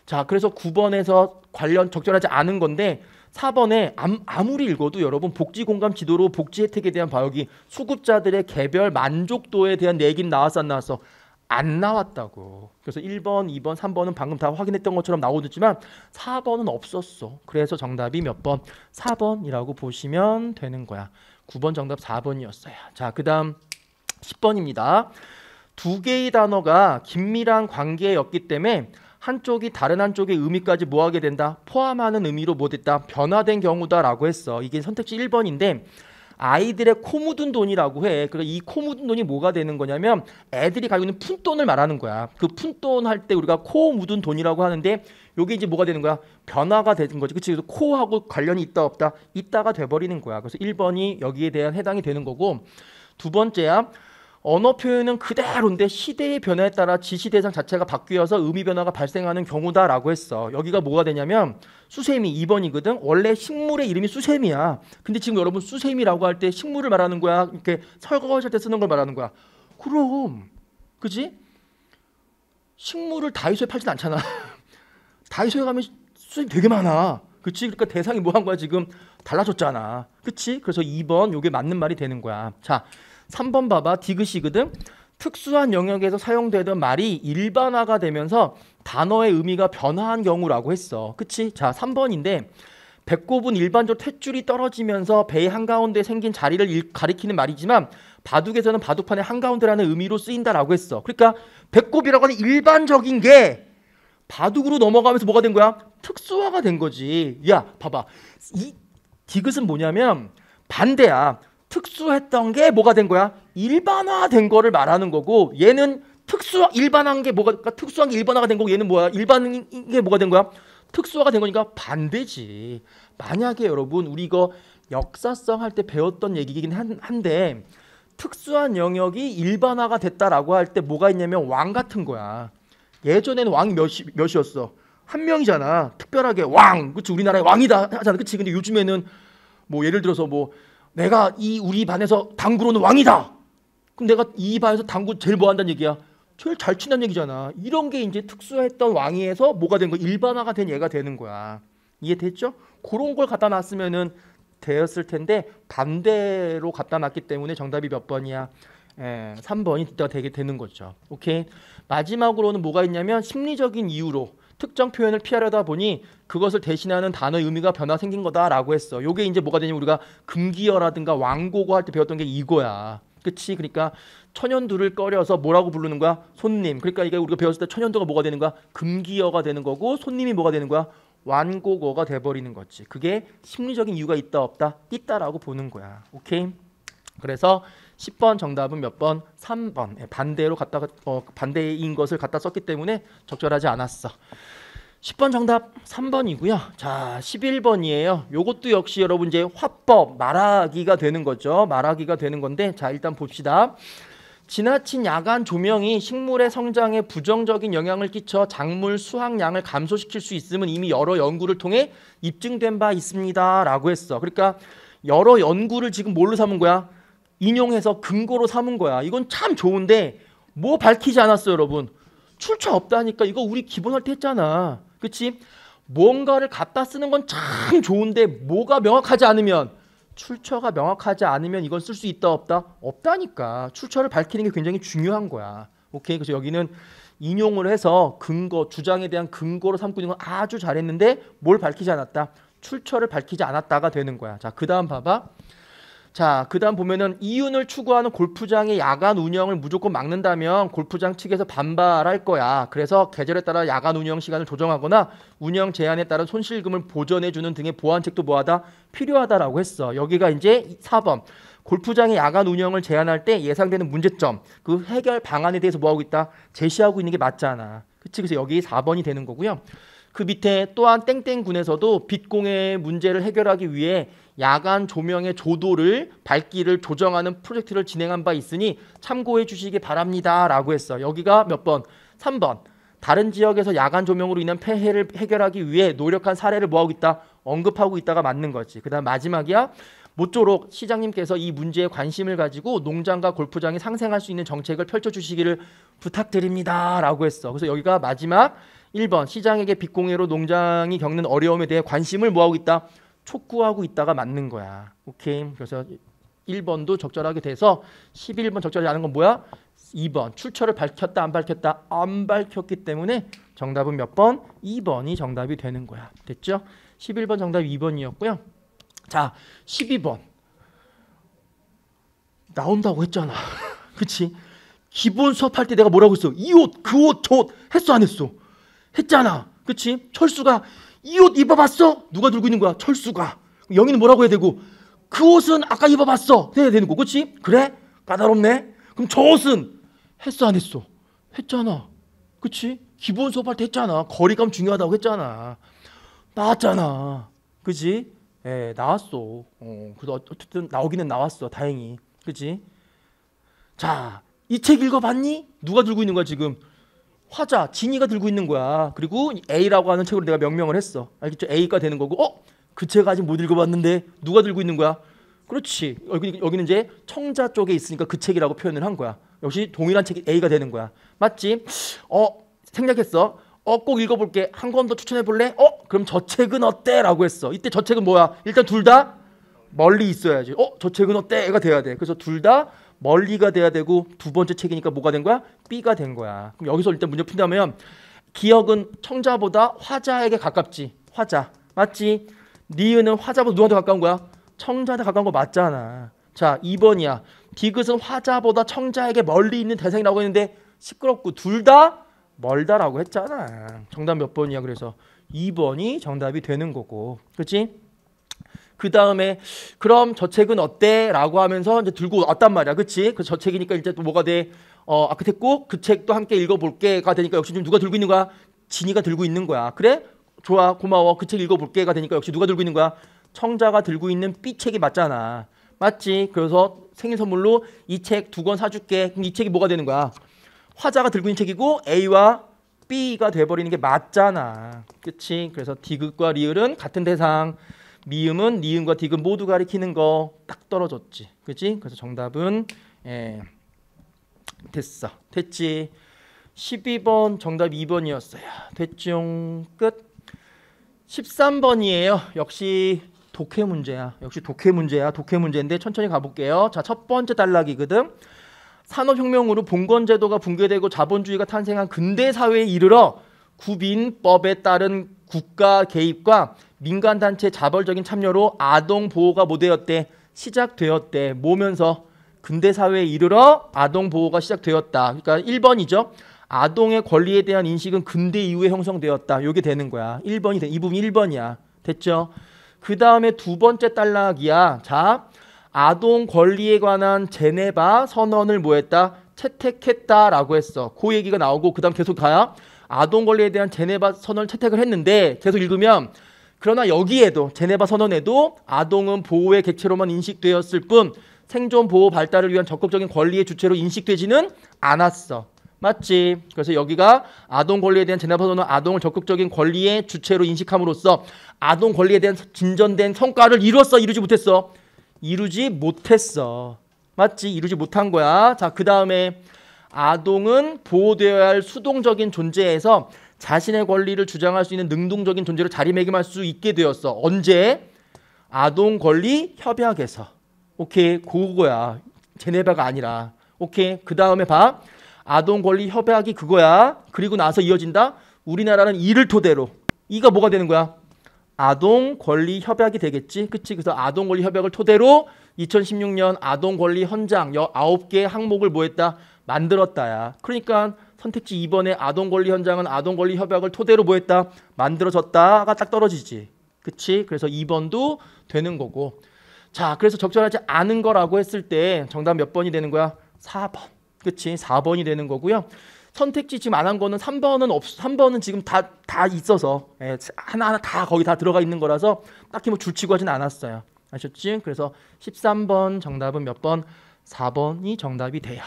자, 그래서 9번에서 관련 적절하지 않은 건데 4번에 암, 아무리 읽어도 여러분 복지 공감 지도로 복지 혜택에 대한 방역이 수급자들의 개별 만족도에 대한 내기는 나왔어 안 나왔어? 안 나왔다고. 그래서 1번, 2번, 3번은 방금 다 확인했던 것처럼 나오겠지만 4번은 없었어. 그래서 정답이 몇 번? 4번이라고 보시면 되는 거야. 9번 정답 4번이었어요. 자, 그다음 10번입니다. 두 개의 단어가 긴밀한 관계였기 때문에 한쪽이 다른 한쪽의 의미까지 뭐하게 된다? 포함하는 의미로 못했다. 변화된 경우다라고 했어. 이게 선택지 1번인데 아이들의 코 묻은 돈이라고 해. 그러니이코 묻은 돈이 뭐가 되는 거냐면 애들이 가지고 있는 푼돈을 말하는 거야. 그 푼돈 할 때 우리가 코 묻은 돈이라고 하는데 요게 이제 뭐가 되는 거야? 변화가 되는 거지. 그치? 그래서 코하고 관련이 있다 없다 있다가 돼버리는 거야. 그래서 1번이 여기에 대한 해당이 되는 거고 두 번째야. 언어 표현은 그대로인데 시대의 변화에 따라 지시 대상 자체가 바뀌어서 의미 변화가 발생하는 경우다라고 했어. 여기가 뭐가 되냐면 수세미 2번이거든. 원래 식물의 이름이 수세미야. 근데 지금 여러분 수세미라고 할 때 식물을 말하는 거야. 이렇게 설거지할 때 쓰는 걸 말하는 거야. 그럼 그지? 식물을 다이소에 팔진 않잖아. <laughs> 다이소에 가면 수세미 되게 많아. 그치? 그러니까 대상이 뭐 한 거야 지금? 달라졌잖아. 그치? 그래서 2번 요게 맞는 말이 되는 거야. 자, 3번 봐봐. 디귿이거든 특수한 영역에서 사용되던 말이 일반화가 되면서 단어의 의미가 변화한 경우라고 했어. 그치? 자, 3번인데 배꼽은 일반적 으로 탯줄이 떨어지면서 배의 한가운데 생긴 자리를 가리키는 말이지만 바둑에서는 바둑판의 한가운데라는 의미로 쓰인다라고 했어. 그러니까 배꼽이라고 하는 일반적인 게 바둑으로 넘어가면서 뭐가 된 거야? 특수화가 된 거지. 야, 봐봐. 이 디귿은 뭐냐면 반대야. 특수했던 게 뭐가 된 거야? 일반화된 거를 말하는 거고 얘는 특수 일반한 게 뭐가 그러니까 특수한 게 일반화가 된 거고 얘는 뭐야? 일반인 게 뭐가 된 거야? 특수화가 된 거니까 반대지. 만약에 여러분 우리 이거 역사성 할 때 배웠던 얘기긴 한데 특수한 영역이 일반화가 됐다라고 할 때 뭐가 있냐면 왕 같은 거야. 예전에는 왕이 몇이, 몇이었어? 한 명이잖아. 특별하게 왕. 그치 우리나라의 왕이다 하잖아. 그치 근데 요즘에는 뭐 예를 들어서 뭐 내가 이 우리 반에서 당구로는 왕이다. 그럼 내가 이 반에서 당구 제일 뭐 한다는 얘기야? 제일 잘 친다는 얘기잖아. 이런 게 이제 특수했던 왕위에서 뭐가 된 거? 일반화가 된 얘가 되는 거야. 이해됐죠? 그런 걸 갖다 놨으면은 되었을 텐데 반대로 갖다 놨기 때문에 정답이 몇 번이야? 에, 예, 3번이 되게 되는 거죠. 오케이. 마지막으로는 뭐가 있냐면 심리적인 이유로 특정 표현을 피하려다 보니 그것을 대신하는 단어의 의미가 변화 생긴 거다라고 했어. 요게 이제 뭐가 되냐면 우리가 금기어라든가 왕고고 할때 배웠던 게 이거야. 그치? 그러니까 천연두를 꺼려서 뭐라고 부르는 거야? 손님. 그러니까 이게 우리가 배웠을 때 천연두가 뭐가 되는 거야? 금기어가 되는 거고 손님이 뭐가 되는 거야? 완곡어가 돼버리는 거지. 그게 심리적인 이유가 있다 없다 있다라고 보는 거야. 오케이? 그래서 10번 정답은 몇 번? 3번. 예, 반대로 갖다가 어, 반대인 것을 갖다 썼기 때문에 적절하지 않았어. 10번 정답 3번이고요. 자, 11번이에요. 요것도 역시 여러분 이제 화법 말하기가 되는 거죠. 말하기가 되는 건데 자, 일단 봅시다. 지나친 야간 조명이 식물의 성장에 부정적인 영향을 끼쳐 작물 수확량을 감소시킬 수 있음은 이미 여러 연구를 통해 입증된 바 있습니다라고 했어. 그러니까 여러 연구를 지금 뭘로 삼은 거야? 인용해서 근거로 삼은 거야. 이건 참 좋은데 뭐 밝히지 않았어 여러분. 출처 없다니까 이거 우리 기본할 때 했잖아. 그치? 뭔가를 갖다 쓰는 건 참 좋은데 뭐가 명확하지 않으면 출처가 명확하지 않으면 이건 쓸 수 있다 없다? 없다니까. 출처를 밝히는 게 굉장히 중요한 거야. 오케이. 그래서 여기는 인용을 해서 근거, 주장에 대한 근거로 삼고 있는 건 아주 잘했는데 뭘 밝히지 않았다? 출처를 밝히지 않았다가 되는 거야. 자, 그 다음 봐봐. 자, 그다음 보면은 이윤을 추구하는 골프장의 야간 운영을 무조건 막는다면 골프장 측에서 반발할 거야. 그래서 계절에 따라 야간 운영 시간을 조정하거나 운영 제한에 따른 손실금을 보전해 주는 등의 보완책도 뭐하다 필요하다라고 했어. 여기가 이제 4번. 골프장의 야간 운영을 제한할 때 예상되는 문제점, 그 해결 방안에 대해서 뭐하고 있다? 제시하고 있는 게 맞잖아. 그치? 그래서 여기 4번이 되는 거고요. 그 밑에 또한 땡땡군에서도 빚공해 문제를 해결하기 위해 야간 조명의 조도를 밝기를 조정하는 프로젝트를 진행한 바 있으니 참고해 주시기 바랍니다. 라고 했어. 여기가 몇 번? 3번. 다른 지역에서 야간 조명으로 인한 폐해를 해결하기 위해 노력한 사례를 뭐하고 있다? 언급하고 있다가 맞는 거지. 그 다음 마지막이야. 모쪼록 시장님께서 이 문제에 관심을 가지고 농장과 골프장이 상생할 수 있는 정책을 펼쳐주시기를 부탁드립니다. 라고 했어. 그래서 여기가 마지막 1번 시장에게 빚공해로 농장이 겪는 어려움에 대해 관심을 모아고 있다? 촉구하고 있다가 맞는 거야. 오케이. 그래서 1번도 적절하게 돼서 11번 적절하지 않은 건 뭐야? 2번. 출처를 밝혔다 안 밝혔다? 안 밝혔기 때문에 정답은 몇 번? 2번이 정답이 되는 거야. 됐죠? 11번 정답 이 2번이었고요. 자, 12번. 나온다고 했잖아. <laughs> 그치? 기본 수업할 때 내가 뭐라고 했어? 이 옷, 그 옷, 저 옷 했어 안 했어? 했잖아. 그치? 철수가 이옷 입어봤어? 누가 들고 있는 거야? 철수가. 영희는 뭐라고 해야 되고 그 옷은 아까 입어봤어. 해야 되는 거. 그렇지? 그래? 까다롭네. 그럼 저 옷은 했어 안 했어? 했잖아. 그치? 기본 수업할 때 했잖아. 거리감 중요하다고 했잖아. 나왔잖아. 그지? 예, 나왔어. 어, 그래도 어, 어쨌든 나오기는 나왔어. 다행히. 그지? 자, 이 책 읽어봤니? 누가 들고 있는 거야 지금? 화자 진이가 들고 있는 거야. 그리고 A라고 하는 책으로 내가 명명을 했어. 알겠죠? A가 되는 거고 어? 그책을 아직 못 읽어봤는데 누가 들고 있는 거야? 그렇지. 여기, 여기는 이제 청자 쪽에 있으니까 그 책이라고 표현을 한 거야. 역시 동일한 책이 A가 되는 거야. 맞지? 어? 생략했어. 어? 꼭 읽어볼게. 한 권 더 추천해볼래? 어? 그럼 저 책은 어때? 라고 했어. 이때 저 책은 뭐야? 일단 둘 다 멀리 있어야지. 어? 저 책은 어때? 가 돼야 돼. 그래서 둘다 멀리가 돼야 되고 두 번째 책이니까 뭐가 된 거야? B가 된 거야. 그럼 여기서 일단 문제 푼다면 기억은 청자보다 화자에게 가깝지. 화자. 맞지? 니은은 화자보다 누구한테 가까운 거야? 청자한테 가까운 거 맞잖아. 자, 2번이야. 디귿은 화자보다 청자에게 멀리 있는 대상이라고 했는데 시끄럽고 둘 다 멀다라고 했잖아. 정답 몇 번이야? 그래서 2번이 정답이 되는 거고. 그렇지? 그 다음에 그럼 저 책은 어때? 라고 하면서 이제 들고 왔단 말이야. 그치? 그저 책이니까 이제 또 뭐가 돼? 어, 아까 됐고 그 책도 함께 읽어볼게가 되니까 역시 좀 누가 들고 있는 거야? 진이가 들고 있는 거야. 그래? 좋아 고마워 그 책 읽어볼게가 되니까 역시 누가 들고 있는 거야? 청자가 들고 있는 B 책이 맞잖아. 맞지? 그래서 생일 선물로 이 책 두 권 사줄게. 그럼 이 책이 뭐가 되는 거야? 화자가 들고 있는 책이고 A와 B가 돼버리는 게 맞잖아. 그치? 그래서 디귿과 리을은 같은 대상. 미음은 니음과 디귿 모두 가리키는 거 딱 떨어졌지. 그지? 그래서 정답은 예, 됐어. 됐지. 12번 정답 2번이었어요. 됐죠. 끝. 13번이에요. 역시 독해 문제야. 역시 독해 문제야. 독해 문제인데 천천히 가볼게요. 자, 첫 번째 단락이거든. 산업혁명으로 봉건제도가 붕괴되고 자본주의가 탄생한 근대 사회에 이르러 구민법에 따른 국가 개입과 민간단체 자발적인 참여로 아동보호가 모델였대 시작되었대 모면서 근대사회에 이르러 아동보호가 시작되었다. 그러니까 1번이죠. 아동의 권리에 대한 인식은 근대 이후에 형성되었다. 요게 되는 거야. 1번이 돼. 이 부분 1번이야. 됐죠? 그 다음에 두 번째 단락이야. 자, 아동 권리에 관한 제네바 선언을 뭐 했다? 채택했다라고 했어. 그 얘기가 나오고 그 다음 계속 가야 아동 권리에 대한 제네바 선언을 채택을 했는데 계속 읽으면 그러나 여기에도 제네바 선언에도 아동은 보호의 객체로만 인식되었을 뿐 생존 보호 발달을 위한 적극적인 권리의 주체로 인식되지는 않았어. 맞지? 그래서 여기가 아동 권리에 대한 제네바 선언은 아동을 적극적인 권리의 주체로 인식함으로써 아동 권리에 대한 진전된 성과를 이뤘어, 이루지 못했어. 이루지 못했어. 맞지? 이루지 못한 거야. 자, 그 다음에 아동은 보호되어야 할 수동적인 존재에서 자신의 권리를 주장할 수 있는 능동적인 존재로 자리매김할 수 있게 되었어. 언제? 아동 권리 협약에서. 오케이, 그거야. 제네바가 아니라. 오케이, 그 다음에 봐. 아동 권리 협약이 그거야. 그리고 나서 이어진다. 우리나라는 이를 토대로. 이가 뭐가 되는 거야? 아동 권리 협약이 되겠지. 그치? 그래서 아동 권리 협약을 토대로 2016년 아동 권리 헌장 9개 항목을 뭐 했다? 만들었다야. 그러니까 선택지 2번의 아동 권리 현장은 아동 권리 협약을 토대로 뭐 했다? 만들어졌다가 딱 떨어지지. 그치? 그래서 2번도 되는 거고. 자, 그래서 적절하지 않은 거라고 했을 때 정답 몇 번이 되는 거야? 4번. 그치? 4번이 되는 거고요. 선택지 지금 안 한 거는 3번은 없, 3번은 지금 다, 다 있어서, 예, 하나하나 다 거기 다 들어가 있는 거라서 딱히 뭐 줄치고 하진 않았어요. 아셨지? 그래서 13번 정답은 몇 번? 4번이 정답이 돼요.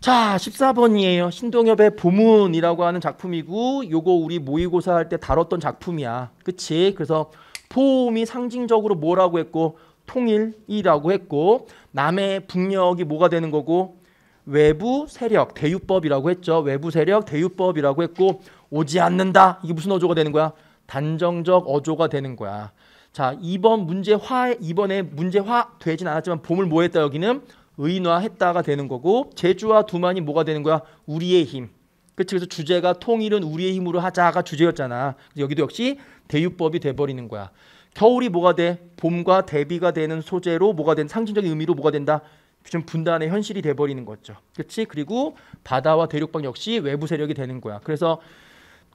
자, 14번이에요. 신동엽의 보문이라고 하는 작품이고 요거 우리 모의고사 할 때 다뤘던 작품이야. 그치? 그래서 포음이 상징적으로 뭐라고 했고 통일이라고 했고 남의 북녘이 뭐가 되는 거고 외부 세력 대유법이라고 했죠. 외부 세력 대유법이라고 했고 오지 않는다. 이게 무슨 어조가 되는 거야? 단정적 어조가 되는 거야. 자, 이번 문제 화 이번에 문제 화 되진 않았지만 봄을 뭐 했다 여기는 의인화했다가 되는 거고 제주와 두만이 뭐가 되는 거야? 우리의 힘. 그치? 그래서 주제가 통일은 우리의 힘으로 하자가 주제였잖아. 여기도 역시 대유법이 돼버리는 거야. 겨울이 뭐가 돼? 봄과 대비가 되는 소재로 뭐가 된 상징적인 의미로 뭐가 된다? 좀 분단의 현실이 돼버리는 거죠. 그치 그리고 바다와 대륙방 역시 외부 세력이 되는 거야. 그래서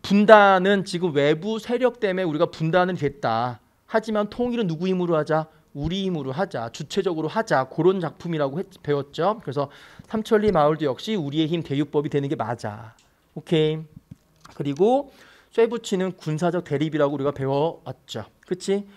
분단은 지금 외부 세력 때문에 우리가 분단을 됐다. 하지만 통일은 누구 힘으로 하자? 우리 힘으로 하자, 주체적으로 하자 그런 작품이라고 했, 배웠죠. 그래서 삼천리 마을도 역시 우리의 힘 대유법이 되는 게 맞아. 오케이. 그리고 쇠붙이는 군사적 대립이라고 우리가 배워왔죠. 그치지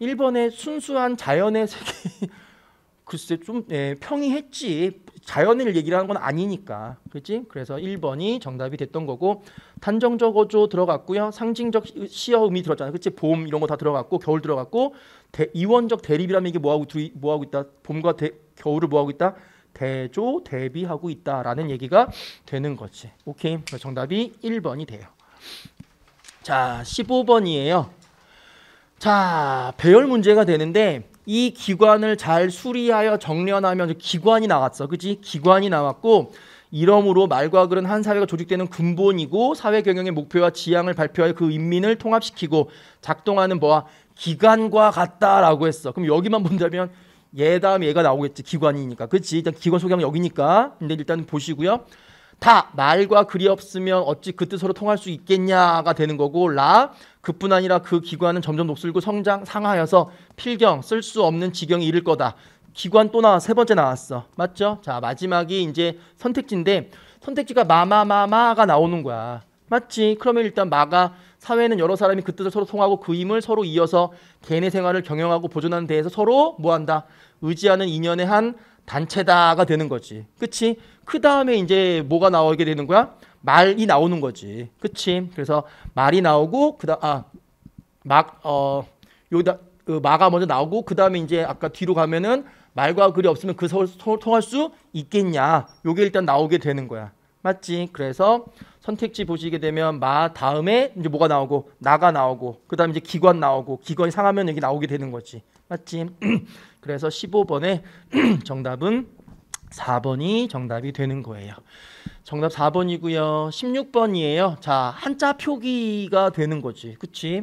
1번에 순수한 자연의 세계 <laughs> 글쎄 좀 예, 평이했지. 자연을 얘기를 하는 건 아니니까. 그렇지? 그래서 1번이 정답이 됐던 거고 탄정적 어조 들어갔고요. 상징적 시어 의미 들었잖아요. 그렇지? 봄 이런 거 다 들어갔고 겨울 들어갔고 대, 이원적 대립이라면 이게 뭐하고 뭐하고 있다. 봄과 대, 겨울을 뭐하고 있다. 대조 대비하고 있다라는 얘기가 되는 거지. 오케이. 정답이 1번이 돼요. 자, 15번이에요. 자, 배열 문제가 되는데 이 기관을 잘 수리하여 정련하면 기관이 나왔어. 그지 기관이 나왔고 이러므로 말과 글은 한 사회가 조직되는 근본이고 사회 경영의 목표와 지향을 발표하여 그 인민을 통합시키고 작동하는 뭐와 기관과 같다라고 했어. 그럼 여기만 본다면 얘 다음에 얘가 나오겠지. 기관이니까. 그렇지. 일단 기관 소개하면 여기니까. 근데 일단 보시고요. 다 말과 글이 없으면 어찌 그 뜻으로 통할 수 있겠냐가 되는 거고 라 그뿐 아니라 그 기관은 점점 녹슬고 성장 상하여서 필경 쓸 수 없는 지경에 이를 거다. 기관 또 나와 세 번째 나왔어. 맞죠? 자 마지막이 이제 선택지인데 선택지가 마마마마가 나오는 거야. 맞지? 그러면 일단 마가 사회는 여러 사람이 그 뜻을 서로 통하고 그 힘을 서로 이어서 개인의 생활을 경영하고 보존하는 데에서 서로 뭐한다? 의지하는 인연의 한 단체다가 되는 거지. 그치? 그 다음에 이제 뭐가 나오게 되는 거야? 말이 나오는 거지. 그치? 그래서 말이 나오고 그다음 아막 어 요다 그 마가 먼저 나오고 그다음에 이제 아까 뒤로 가면은 말과 글이 없으면 그 서울, 통할 수 있겠냐. 요게 일단 나오게 되는 거야. 맞지? 그래서 선택지 보시게 되면 마 다음에 이제 뭐가 나오고 나가 나오고 그다음에 이제 기관 나오고 기관이 상하면 여기 나오게 되는 거지. 맞지? <clears throat> 그래서 1 5번에 <clears throat> 정답은 4번이 정답이 되는 거예요. 정답 4번이고요. 16번이에요. 자, 한자 표기가 되는 거지. 그치?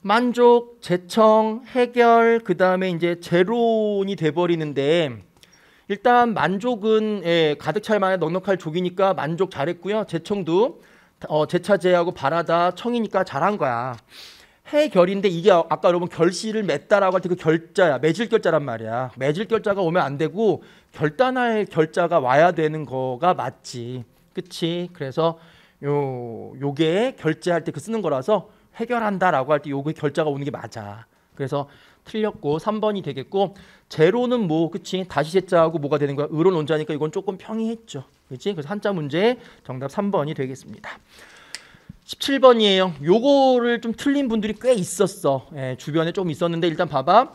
만족, 재청, 해결, 그 다음에 이제 제론이 돼버리는데 일단 만족은 예, 가득 찰 만한 넉넉할 족이니까 만족 잘했고요. 재청도 어, 재차제하고 바라다 청이니까 잘한 거야. 해결인데 이게 아까 여러분 결실을 맺다라고 할 때 그 결자야 맺을 결자란 말이야 맺을 결자가 오면 안 되고 결단할 결자가 와야 되는 거가 맞지 그치 그래서 요 요게 결제할 때 그 쓰는 거라서 해결한다라고 할 때 요게 결자가 오는 게 맞아 그래서 틀렸고 3번이 되겠고 제로는 뭐 그치 다시 제자하고 뭐가 되는 거야 의로논자니까 이건 조금 평이했죠 그치 그래서 한자 문제 정답 3번이 되겠습니다. 17번이에요. 요거를 좀 틀린 분들이 꽤 있었어. 예, 주변에 좀 있었는데 일단 봐봐.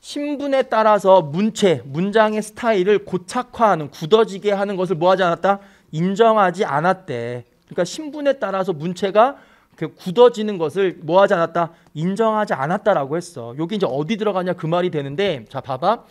신분에 따라서 문체, 문장의 스타일을 고착화하는, 굳어지게 하는 것을 뭐하지 않았다? 인정하지 않았대. 그러니까 신분에 따라서 문체가 그 굳어지는 것을 뭐하지 않았다? 인정하지 않았다라고 했어. 여기 이제 어디 들어가냐 그 말이 되는데 자 봐봐.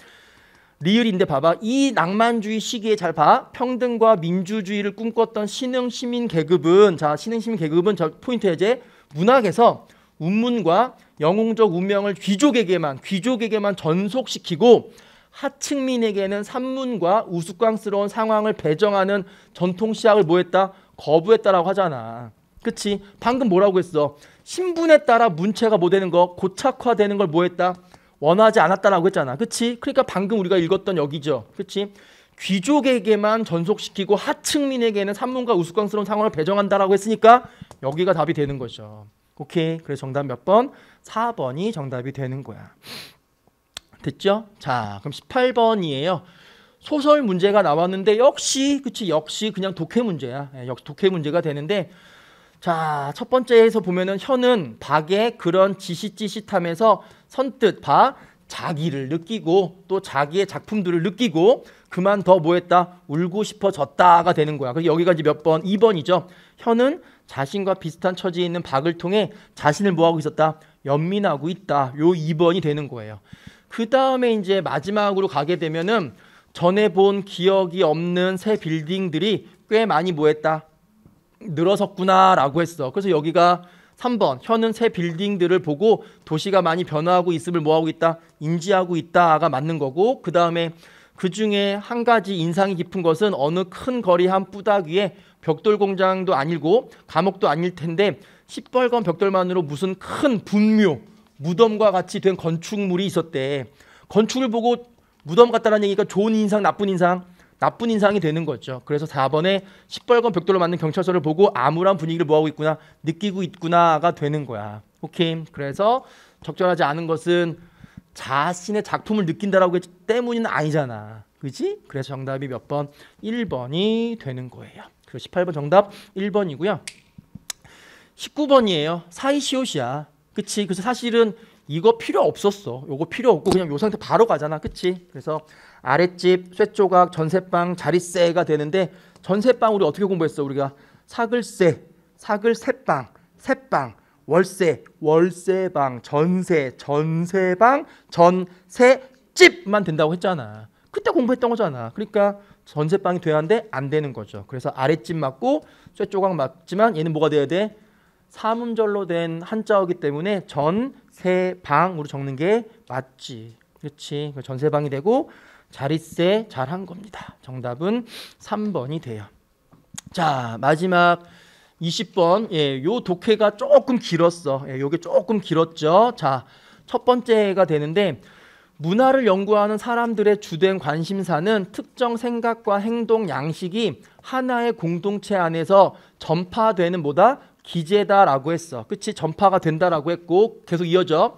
리을인데 봐봐. 이 낭만주의 시기에 잘 봐. 평등과 민주주의를 꿈꿨던 신흥 시민 계급은 자, 신흥 시민 계급은 저 포인트 해제. 문학에서 운문과 영웅적 운명을 귀족에게만 귀족에게만 전속시키고 하층민에게는 산문과 우스꽝스러운 상황을 배정하는 전통 시학을 뭐했다? 거부했다라고 하잖아. 그치? 방금 뭐라고 했어? 신분에 따라 문체가 뭐 되는 거? 고착화되는 걸 뭐했다? 원하지 않았다라고 했잖아. 그치? 그러니까 방금 우리가 읽었던 여기죠. 그치? 귀족에게만 전속시키고 하층민에게는 산문과 우스꽝스러운 상황을 배정한다라고 했으니까 여기가 답이 되는 거죠. 오케이. 그래서 정답 몇 번? 4번이 정답이 되는 거야. 됐죠? 자, 그럼 18번이에요. 소설 문제가 나왔는데 역시 그치 역시 그냥 독해 문제야. 예, 역시 독해 문제가 되는데 자, 첫 번째에서 보면은 현은 박의 그런 지시지시탐에서 선뜻 바 자기를 느끼고 또 자기의 작품들을 느끼고 그만 더 뭐했다 울고 싶어졌다가 되는 거야. 그래서 여기까지몇 번, 2번이죠. 현은 자신과 비슷한 처지에 있는 박을 통해 자신을 뭐하고 있었다? 연민하고 있다. 요 2번이 되는 거예요. 그 다음에 이제 마지막으로 가게 되면은 전에 본 기억이 없는 새 빌딩들이 꽤 많이 뭐했다? 늘어섰구나라고 했어. 그래서 여기가 3번 현은 새 빌딩들을 보고 도시가 많이 변화하고 있음을 뭐하고 있다? 인지하고 있다가 맞는 거고 그 다음에 그 중에 한 가지 인상이 깊은 것은 어느 큰 거리 한 뿌닥 위에 벽돌 공장도 아니고 감옥도 아닐 텐데 시뻘건 벽돌만으로 무슨 큰 분묘 무덤과 같이 된 건축물이 있었대. 건축을 보고 무덤 같다라는 얘기가 좋은 인상 나쁜 인상 나쁜 인상이 되는 거죠. 그래서 4번에 시뻘건 벽돌로 만든 경찰서를 보고 암울한 분위기를 뭐하고 있구나 느끼고 있구나가 되는 거야. 오케이. 그래서 적절하지 않은 것은 자신의 작품을 느낀다라고 했기 때문은 아니잖아. 그지? 그래서 정답이 몇 번? 1번이 되는 거예요. 그리고 18번 정답 1번이고요. 19번이에요. 사이시옷이야. 그치? 그래서 사실은 이거 필요 없었어. 이거 필요 없고 그냥 요 상태 바로 가잖아. 그치? 그래서 아랫집, 쇠조각, 전세방, 자릿세가 되는데 전세방 우리 어떻게 공부했어? 우리가 사글세, 사글세방, 세빵 월세, 월세방, 전세, 전세방, 전세집만 된다고 했잖아. 그때 공부했던 거잖아. 그러니까 전세방이 돼야 하는데 안 되는 거죠. 그래서 아랫집 맞고 쇠조각 맞지만 얘는 뭐가 돼야 돼? 사문절로된 한자어기 때문에 전세방으로 적는 게 맞지. 그렇지. 그 전세방이 되고 자릿세 잘한 겁니다. 정답은 3번이 돼요. 자, 마지막 20번. 예, 요 독해가 조금 길었어. 예, 요게 조금 길었죠. 자, 첫 번째가 되는데 문화를 연구하는 사람들의 주된 관심사는 특정 생각과 행동 양식이 하나의 공동체 안에서 전파되는 뭐다? 기재다라고 했어. 그치? 전파가 된다라고 했고 계속 이어져.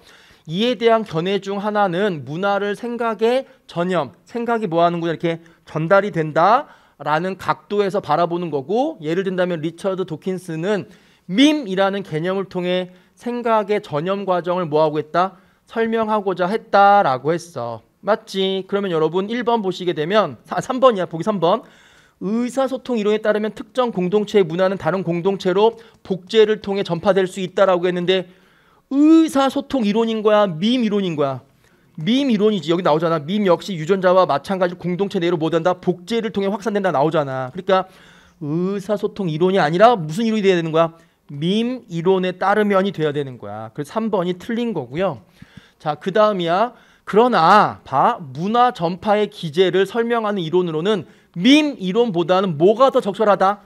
이에 대한 견해 중 하나는 문화를 생각에 전염, 생각이 뭐 하는구나 이렇게 전달이 된다라는 각도에서 바라보는 거고 예를 든다면 리처드 도킨스는 밈이라는 개념을 통해 생각의 전염 과정을 뭐하고 했다? 설명하고자 했다라고 했어. 맞지? 그러면 여러분 1번 보시게 되면 아, 3번이야. 보기 3번. 의사소통 이론에 따르면 특정 공동체의 문화는 다른 공동체로 복제를 통해 전파될 수 있다라고 했는데 의사소통 이론인 거야, 밈 이론인 거야. 밈 이론이지 여기 나오잖아. 밈 역시 유전자와 마찬가지로 공동체 내로 모든다 복제를 통해 확산된다 나오잖아. 그러니까 의사소통 이론이 아니라 무슨 이론이 돼야 되는 거야? 밈 이론에 따르면이 돼야 되는 거야. 그래서 3번이 틀린 거고요. 자, 그 다음이야. 그러나 봐 문화 전파의 기제를 설명하는 이론으로는 밈 이론보다는 뭐가 더 적절하다?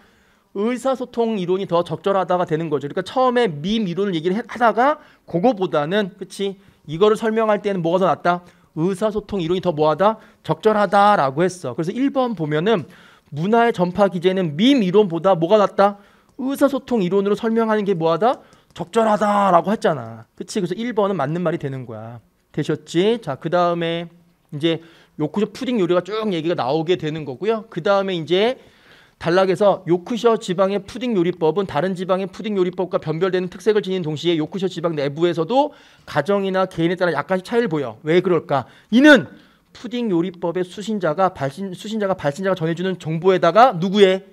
의사소통 이론이 더 적절하다가 되는 거죠. 그러니까 처음에 밈 이론을 얘기를 하다가 그거보다는 그치 이거를 설명할 때는 뭐가 더 낫다? 의사소통 이론이 더 뭐하다? 적절하다라고 했어. 그래서 1번 보면은 문화의 전파 기제는 밈 이론보다 뭐가 낫다? 의사소통 이론으로 설명하는 게 뭐하다? 적절하다라고 했잖아. 그치? 그래서 1번은 맞는 말이 되는 거야. 되셨지? 자, 그 다음에 이제 요코쇼 푸딩 요리가 쭉 얘기가 나오게 되는 거고요. 그 다음에 이제 단락에서 요크셔 지방의 푸딩 요리법은 다른 지방의 푸딩 요리법과 변별되는 특색을 지닌 동시에 요크셔 지방 내부에서도 가정이나 개인에 따라 약간씩 차이를 보여. 왜 그럴까? 이는 푸딩 요리법의 수신자가 발신 수신자가 발신자가 전해주는 정보에다가 누구의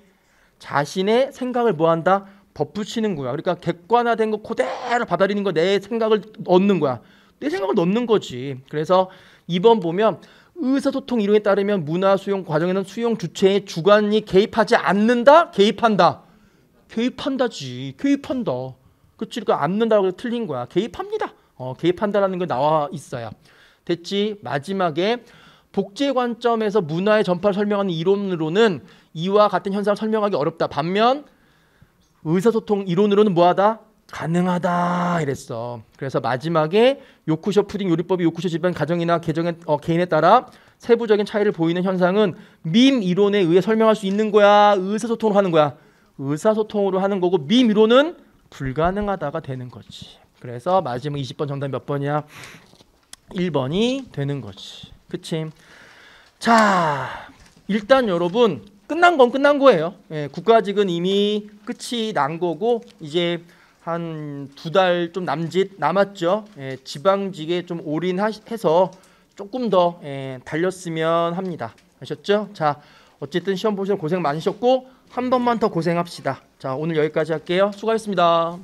자신의 생각을 뭐한다 덧붙이는 거야. 그러니까 객관화된 거 그대로 받아들이는 거 내 생각을 얻는 거야. 내 생각을 넣는 거지. 그래서 이번 보면 의사소통 이론에 따르면 문화 수용 과정에는 수용 주체의 주관이 개입하지 않는다? 개입한다. 개입한다지. 개입한다. 그치? 그러니까 않는다고 해서 틀린 거야. 개입합니다. 어, 개입한다라는 게 나와 있어요. 됐지? 마지막에 복제 관점에서 문화의 전파를 설명하는 이론으로는 이와 같은 현상을 설명하기 어렵다. 반면 의사소통 이론으로는 뭐하다? 가능하다 이랬어. 그래서 마지막에 요쿠셔 푸딩 요리법이 요쿠셔 집안 가정이나 개정의 어, 개인에 따라 세부적인 차이를 보이는 현상은 밈 이론에 의해 설명할 수 있는 거야. 의사소통으로 하는 거야. 의사소통으로 하는 거고 밈 이론은 불가능하다가 되는 거지. 그래서 마지막 20번 정답 몇 번이야? 1번이 되는 거지. 그치? 자, 일단 여러분 끝난 건 끝난 거예요. 예, 국가직은 이미 끝이 난 거고 이제 한두달좀 남짓 남았죠. 예, 지방직에 좀 올인해서 조금 더 예, 달렸으면 합니다. 아셨죠? 자, 어쨌든 시험 보시면 고생 많으셨고 한 번만 더 고생합시다. 자, 오늘 여기까지 할게요. 수고하셨습니다.